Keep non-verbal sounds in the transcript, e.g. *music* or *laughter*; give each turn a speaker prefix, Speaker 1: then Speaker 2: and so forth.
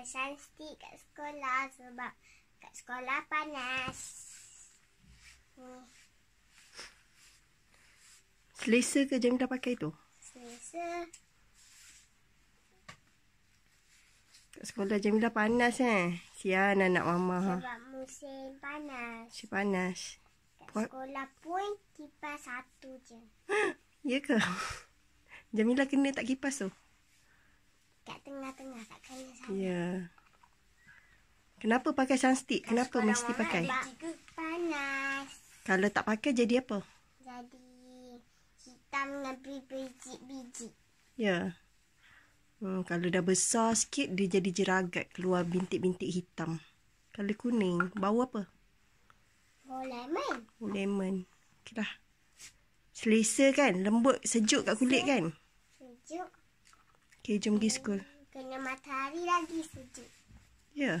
Speaker 1: Kesan stick kat sekolah sebab kat sekolah panas. Ni. Hmm.
Speaker 2: Selesa ke Jamie dah pakai tu?
Speaker 1: Selesa.
Speaker 2: Kat sekolah Jamie dah panas eh. Sian anak mama. Sebab
Speaker 1: musim panas. Musim
Speaker 2: panas. Kat
Speaker 1: sekolah pun kipas satu je.
Speaker 2: *gasps* ya ke? Jamila kena tak kipas tu? Tak
Speaker 1: tengah-tengah tak kena
Speaker 2: sangat. Ya. Kenapa pakai sunstick? Kenapa Kalau mesti pakai?
Speaker 1: panas.
Speaker 2: Kalau tak pakai jadi apa?
Speaker 1: Jadi hitam dengan biji-biji.
Speaker 2: Ya. Hmm, kalau dah besar sikit, dia jadi jeragat. Keluar bintik-bintik hitam. Kalau kuning, bau apa?
Speaker 3: Bau lemon.
Speaker 2: Bau lemon. Okey dah. Selesa kan? Lembut, sejuk kat kulit kan? Sejuk. Okey, jom pergi sekolah. Yeah.